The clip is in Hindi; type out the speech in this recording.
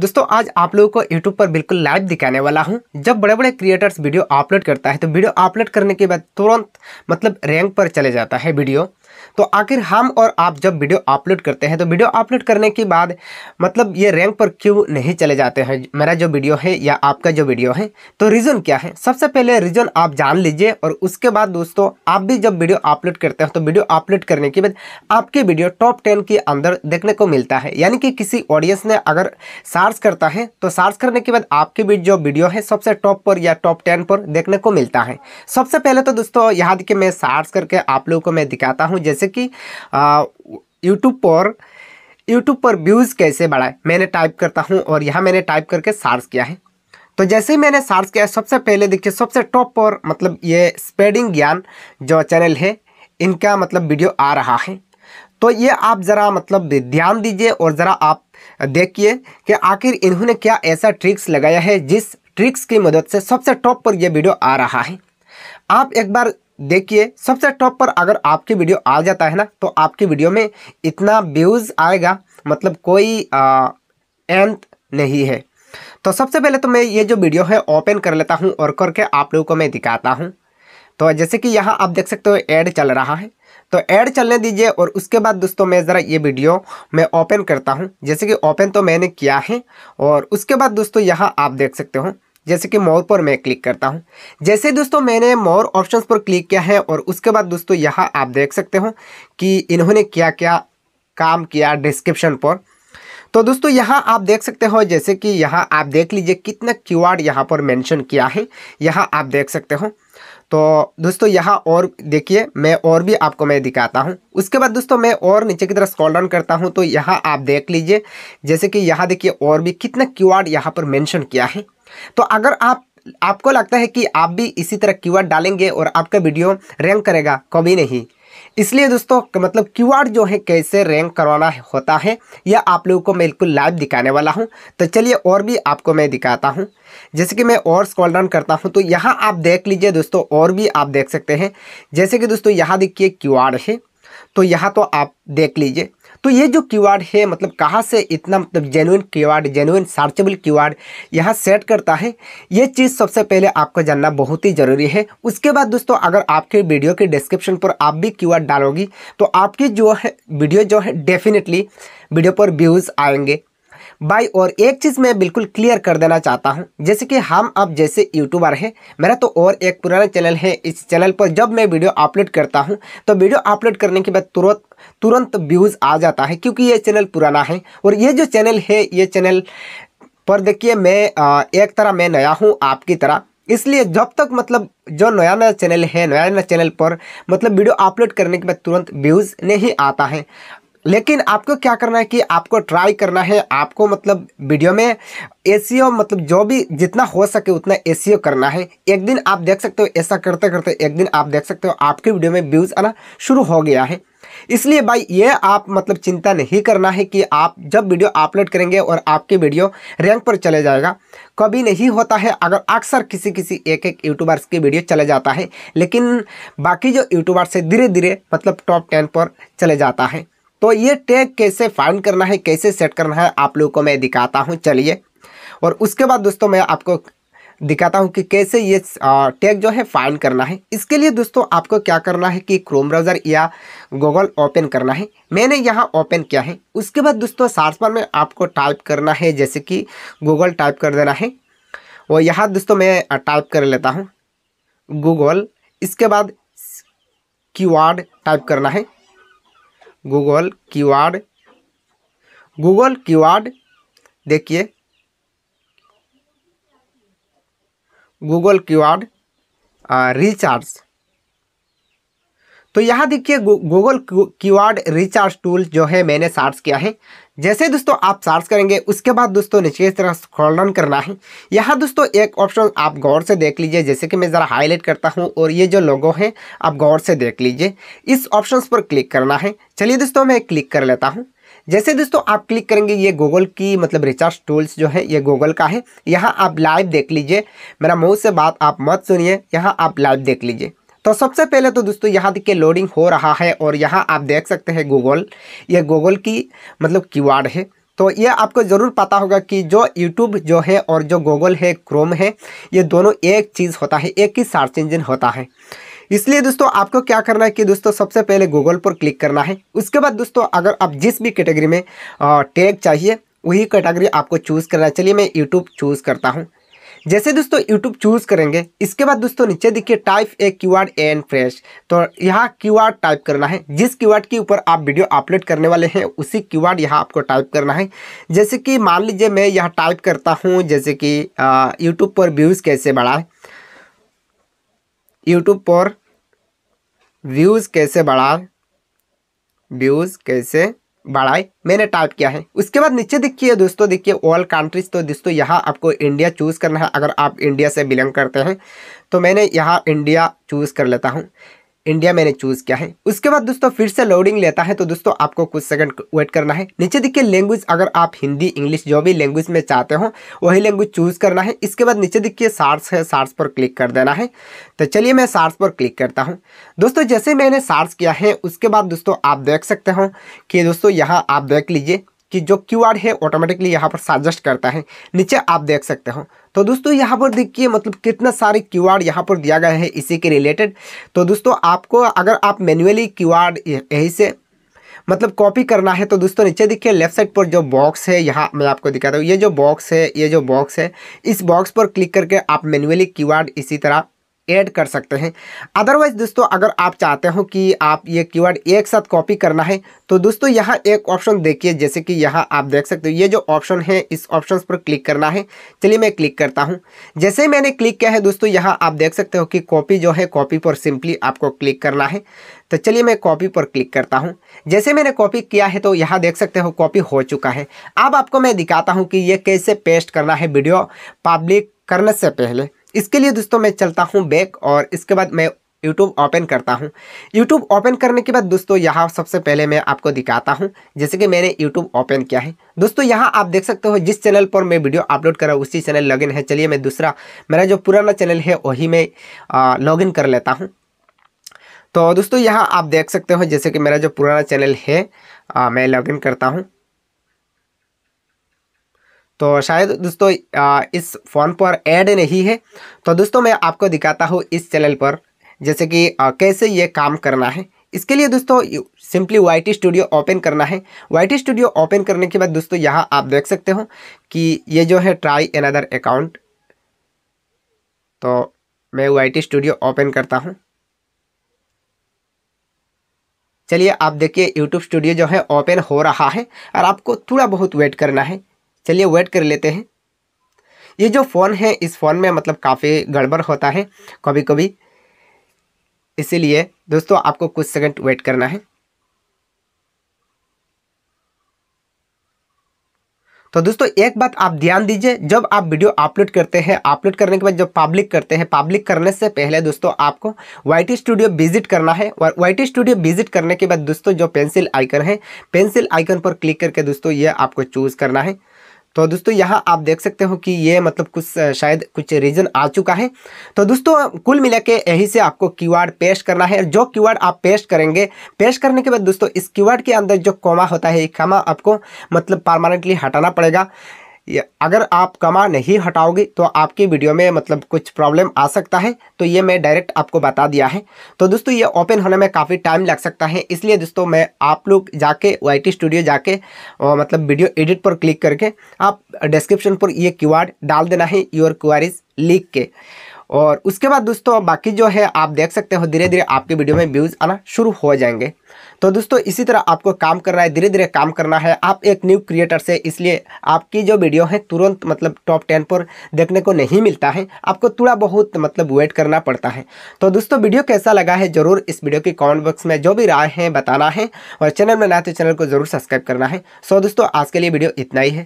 दोस्तों आज आप लोगों को यूट्यूब पर बिल्कुल लाइव दिखाने वाला हूँ जब बड़े बड़े क्रिएटर्स वीडियो अपलोड करता है तो वीडियो अपलोड करने के बाद तुरंत मतलब रैंक पर चले जाता है वीडियो तो आखिर हम और आप जब वीडियो अपलोड करते हैं तो वीडियो अपलोड करने के बाद मतलब ये रैंक पर क्यों नहीं चले जाते हैं मेरा जो वीडियो है या आपका जो वीडियो है तो रीज़न क्या है सबसे पहले रीज़न आप जान लीजिए और उसके बाद दोस्तों आप भी जब वीडियो अपलोड करते हैं तो वीडियो अपलोड करने के बाद आपके वीडियो टॉप टेन के अंदर देखने को मिलता है यानी कि किसी ऑडियंस ने अगर सार्च करता है तो सार्च करने के बाद आपके भी जो वीडियो है सबसे टॉप पर या टॉप टेन पर देखने को मिलता है सबसे पहले तो दोस्तों याद कि मैं सार्च करके आप लोगों को मैं दिखाता हूँ जैसे कि यूट्यूब पर यूट्यूब पर व्यूज़ कैसे बढ़ाए मैंने टाइप करता हूँ और यहाँ मैंने टाइप करके सार्च किया है तो जैसे ही मैंने सार्च किया सबसे पहले देखिए सबसे टॉप पर मतलब ये स्प्रेडिंग ज्ञान जो चैनल है इनका मतलब वीडियो आ रहा है तो ये आप ज़रा मतलब ध्यान दीजिए और ज़रा आप देखिए कि आखिर इन्होंने क्या ऐसा ट्रिक्स लगाया है जिस ट्रिक्स की मदद से सबसे टॉप पर यह वीडियो आ रहा है आप एक बार देखिए सबसे टॉप पर अगर आपकी वीडियो आ जाता है ना तो आपकी वीडियो में इतना व्यूज़ आएगा मतलब कोई एंत नहीं है तो सबसे पहले तो मैं ये जो वीडियो है ओपन कर लेता हूँ और करके आप लोगों को मैं दिखाता हूँ तो जैसे कि यहाँ आप देख सकते हो ऐड चल रहा है तो ऐड चलने दीजिए और उसके बाद दोस्तों मैं ज़रा ये वीडियो मैं ओपन करता हूँ जैसे कि ओपन तो मैंने किया है और उसके बाद दोस्तों यहाँ आप देख सकते हो जैसे कि मोर पर मैं क्लिक करता हूँ जैसे दोस्तों मैंने मोर ऑप्शंस पर क्लिक किया है और उसके बाद दोस्तों यहाँ आप देख सकते हो कि इन्होंने क्या क्या काम किया डिस्क्रिप्शन पर तो दोस्तों यहाँ आप देख सकते हो जैसे कि यहाँ आप देख लीजिए कितना क्यू आर यहाँ पर मैंशन किया है यहाँ आप देख सकते हो तो दोस्तों यहाँ और देखिए मैं और भी आपको मैं दिखाता हूँ उसके बाद दोस्तों मैं और नीचे की तरफ स्क्रॉल डाउन करता हूँ तो यहाँ आप देख लीजिए जैसे कि यहाँ देखिए और भी कितना क्यू आर यहाँ पर मेंशन किया है तो अगर आप आपको लगता है कि आप भी इसी तरह क्यू डालेंगे और आपका वीडियो रैंक करेगा कभी नहीं इसलिए दोस्तों मतलब क्यू जो है कैसे रैंक करवाना होता है यह आप लोगों को मैं बिल्कुल लाइव दिखाने वाला हूं तो चलिए और भी आपको मैं दिखाता हूं जैसे कि मैं और स्कॉल डाउन करता हूं तो यहां आप देख लीजिए दोस्तों और भी आप देख सकते हैं जैसे कि दोस्तों यहाँ देखिए क्यू है तो यहाँ तो आप देख लीजिए तो ये जो कीवर्ड है मतलब कहाँ से इतना मतलब genuine keyword genuine searchable keyword यहाँ सेट करता है ये चीज़ सबसे पहले आपको जानना बहुत ही ज़रूरी है उसके बाद दोस्तों अगर आपके वीडियो के डिस्क्रिप्शन पर आप भी कीवर्ड डालोगी तो आपकी जो है वीडियो जो है डेफिनेटली वीडियो पर व्यूज़ आएंगे बाई और एक चीज़ मैं बिल्कुल क्लियर कर देना चाहता हूँ जैसे कि हम अब जैसे यूट्यूबर हैं मेरा तो और एक पुराना चैनल है इस चैनल पर जब मैं वीडियो अपलोड करता हूँ तो वीडियो अपलोड करने के बाद तुरंत तुरंत व्यूज़ आ जाता है क्योंकि ये चैनल पुराना है और ये जो चैनल है ये चैनल पर देखिए मैं एक तरह मैं नया हूँ आपकी तरह इसलिए जब तक मतलब जो नया नया चैनल है नया नया चैनल पर मतलब वीडियो अपलोड करने के बाद तुरंत व्यूज़ नहीं आता है लेकिन आपको क्या करना है कि आपको ट्राई करना है आपको मतलब वीडियो में ए मतलब जो भी जितना हो सके उतना ए करना है एक दिन आप देख सकते हो ऐसा करते करते एक दिन आप देख सकते हो आपके वीडियो में व्यूज़ आना शुरू हो गया है इसलिए भाई ये आप मतलब चिंता नहीं करना है कि आप जब वीडियो अपलोड करेंगे और आपकी वीडियो रैंक पर चले जाएगा कभी नहीं होता है अगर अक्सर किसी किसी एक एक यूट्यूबर्स की वीडियो चले जाता है लेकिन बाकी जो यूट्यूबर्स है धीरे धीरे मतलब टॉप टेन पर चले जाता है तो ये टैग कैसे फाइंड करना है कैसे सेट करना है आप लोगों को मैं दिखाता हूँ चलिए और उसके बाद दोस्तों मैं आपको दिखाता हूँ कि कैसे ये टैग जो है फाइंड करना है इसके लिए दोस्तों आपको क्या करना है कि क्रोम ब्राउज़र या गूगल ओपन करना है मैंने यहाँ ओपन किया है उसके बाद दोस्तों सार्च बार में आपको टाइप करना है जैसे कि गूगल टाइप कर देना है और यहाँ दोस्तों मैं टाइप कर लेता हूँ गूगल इसके बाद कीवर्ड टाइप करना है गूगल कीवर्ड गूगल कीवर्ड देखिए गूगल कीवर्ड रिचार्ज तो यहाँ देखिए गूगल कीवर्ड रिचार्ज टूल जो है मैंने सर्च किया है जैसे दोस्तों आप सर्च करेंगे उसके बाद दोस्तों नीचे इस तरह स्क्रॉल डाउन करना है यहाँ दोस्तों एक ऑप्शन आप गौर से देख लीजिए जैसे कि मैं ज़रा हाईलाइट करता हूँ और ये जो लोगो है आप गौर से देख लीजिए इस ऑप्शन पर क्लिक करना है चलिए दोस्तों मैं क्लिक कर लेता हूँ जैसे दोस्तों आप क्लिक करेंगे ये गूगल की मतलब रिचार्ज टूल्स जो है ये गूगल का है यहाँ आप लाइव देख लीजिए मेरा मुँह से बात आप मत सुनिए यहाँ आप लाइव देख लीजिए तो सबसे पहले तो दोस्तों यहाँ देखिए लोडिंग हो रहा है और यहाँ आप देख सकते हैं गूगल ये गूगल की मतलब कीवर्ड है तो ये आपको ज़रूर पता होगा कि जो यूट्यूब जो है और जो गूगल है क्रोम है ये दोनों एक चीज़ होता है एक ही सर्च इंजन होता है इसलिए दोस्तों आपको क्या करना है कि दोस्तों सबसे पहले गूगल पर क्लिक करना है उसके बाद दोस्तों अगर आप जिस भी कैटेगरी में टैग चाहिए वही कैटेगरी आपको चूज़ करना है चलिए मैं यूट्यूब चूज़ करता हूँ जैसे दोस्तों यूट्यूब चूज करेंगे इसके बाद दोस्तों नीचे देखिए type A Q R N fresh तो यहाँ क्यू टाइप करना है जिस क्यू के ऊपर आप वीडियो अपलोड करने वाले हैं उसी क्यू आर यहाँ आपको टाइप करना है जैसे कि मान लीजिए मैं यहाँ टाइप करता हूँ जैसे कि यूट्यूब पर व्यूज़ कैसे बढ़ाए यूट्यूब पर व्यूज़ कैसे बढ़ाए व्यूज़ कैसे बढ़ाए मैंने टाइप किया है उसके बाद नीचे देखिए दोस्तों देखिए ऑल कंट्रीज तो दोस्तों यहाँ आपको इंडिया चूज़ करना है अगर आप इंडिया से बिलोंग करते हैं तो मैंने यहाँ इंडिया चूज़ कर लेता हूँ इंडिया मैंने चूज किया है उसके बाद दोस्तों फिर से लोडिंग लेता है तो दोस्तों आपको कुछ सेकंड वेट करना है नीचे देखिए लैंग्वेज अगर आप हिंदी इंग्लिश जो भी लैंग्वेज में चाहते हो वही लैंग्वेज चूज करना है इसके बाद नीचे देखिए सार्स है सार्स पर क्लिक कर देना है तो चलिए मैं सार्स पर क्लिक करता हूँ दोस्तों जैसे मैंने सार्स किया है उसके बाद दोस्तों आप देख सकते हो कि दोस्तों यहाँ आप देख लीजिए कि जो क्यू आर है ऑटोमेटिकली यहाँ पर सजेस्ट करता है नीचे आप देख सकते हो तो दोस्तों यहाँ पर देखिए मतलब कितना सारे क्यू आर यहाँ पर दिया गया है इसी के रिलेटेड तो दोस्तों आपको अगर आप मैनुअली क्यू आर यहीं से मतलब कॉपी करना है तो दोस्तों नीचे देखिए लेफ्ट साइड पर जो बॉक्स है यहाँ मैं आपको दिखाता हूँ ये जो बॉक्स है ये जो बॉक्स है इस बॉक्स पर क्लिक करके आप मैनुअली क्यू इसी तरह ऐड कर सकते हैं अदरवाइज़ दोस्तों अगर आप चाहते हो कि आप ये कीवर्ड एक साथ कॉपी करना है तो दोस्तों यहाँ एक ऑप्शन देखिए जैसे कि यहाँ आप देख सकते हो ये जो ऑप्शन है इस ऑप्शन पर क्लिक करना है चलिए मैं क्लिक करता हूँ जैसे ही मैंने क्लिक किया है दोस्तों यहाँ आप देख सकते हो कि कॉपी जो है कॉपी पर सिंपली आपको क्लिक करना है तो चलिए मैं कॉपी पर क्लिक करता हूँ जैसे मैंने कॉपी किया है तो यहाँ देख सकते हो कॉपी हो चुका है अब आपको मैं दिखाता हूँ कि ये कैसे पेस्ट करना है वीडियो पब्लिक करने से पहले इसके लिए दोस्तों मैं चलता हूँ बैक और इसके बाद मैं यूट्यूब ओपन करता हूँ यूट्यूब ओपन करने के बाद दोस्तों यहाँ सबसे पहले मैं आपको दिखाता हूँ जैसे कि मैंने यूट्यूब ओपन किया है दोस्तों यहाँ आप देख सकते हो जिस चैनल पर मैं वीडियो अपलोड कर रहा हूँ उसी चैनल लॉगिन है चलिए मैं दूसरा मेरा जो पुराना चैनल है वही मैं लॉगिन कर लेता हूँ तो दोस्तों यहाँ आप देख सकते हो जैसे कि मेरा जो पुराना चैनल है आ, मैं लॉगिन करता हूँ तो शायद दोस्तों इस फ़ोन पर ऐड नहीं है तो दोस्तों मैं आपको दिखाता हूँ इस चैनल पर जैसे कि कैसे ये काम करना है इसके लिए दोस्तों simply Y T studio open करना है वाई टी स्टूडियो ओपन करने के बाद दोस्तों यहाँ आप देख सकते हो कि ये जो है ट्राई अनदर अकाउंट तो मैं वाई टी स्टूडियो ओपन करता हूँ चलिए आप देखिए यूट्यूब स्टूडियो जो है ओपन हो रहा है और आपको थोड़ा बहुत वेट करना है चलिए वेट कर लेते हैं ये जो फ़ोन है इस फ़ोन में मतलब काफ़ी गड़बड़ होता है कभी कभी इसीलिए दोस्तों आपको कुछ सेकंड वेट करना है तो दोस्तों एक बात आप ध्यान दीजिए जब आप वीडियो अपलोड करते हैं अपलोड करने के बाद जब पब्लिक करते हैं पब्लिक करने से पहले दोस्तों आपको वाई स्टूडियो विजिट करना है और वाई स्टूडियो विजिट करने के बाद दोस्तों जो पेंसिल आइकन है पेंसिल आइकन पर क्लिक करके दोस्तों ये आपको चूज़ करना है तो दोस्तों यहाँ आप देख सकते हो कि ये मतलब कुछ शायद कुछ रीजन आ चुका है तो दोस्तों कुल मिला के यहीं से आपको कीवर्ड पेश करना है जो कीवर्ड आप पेश करेंगे पेश करने के बाद दोस्तों इस कीवर्ड के अंदर जो कोमा होता है ये कोमा आपको मतलब परमानेंटली हटाना पड़ेगा अगर आप कमा नहीं हटाओगे तो आपकी वीडियो में मतलब कुछ प्रॉब्लम आ सकता है तो ये मैं डायरेक्ट आपको बता दिया है तो दोस्तों ये ओपन होने में काफ़ी टाइम लग सकता है इसलिए दोस्तों मैं आप लोग जाके वाई स्टूडियो जाके और मतलब वीडियो एडिट पर क्लिक करके आप डिस्क्रिप्शन पर ये क्यू डाल देना है योर क्वारीज लिख के और उसके बाद दोस्तों बाकी जो है आप देख सकते हो धीरे धीरे आपके वीडियो में व्यूज़ आना शुरू हो जाएंगे तो दोस्तों इसी तरह आपको काम करना है धीरे धीरे काम करना है आप एक न्यू क्रिएटर से इसलिए आपकी जो वीडियो है तुरंत मतलब टॉप टेन पर देखने को नहीं मिलता है आपको थोड़ा बहुत मतलब वेट करना पड़ता है तो दोस्तों वीडियो कैसा लगा है ज़रूर इस वीडियो के कॉमेंट बॉक्स में जो भी राय है बताना है और चैनल में ना तो चैनल को ज़रूर सब्सक्राइब करना है सो दोस्तों आज के लिए वीडियो इतना ही है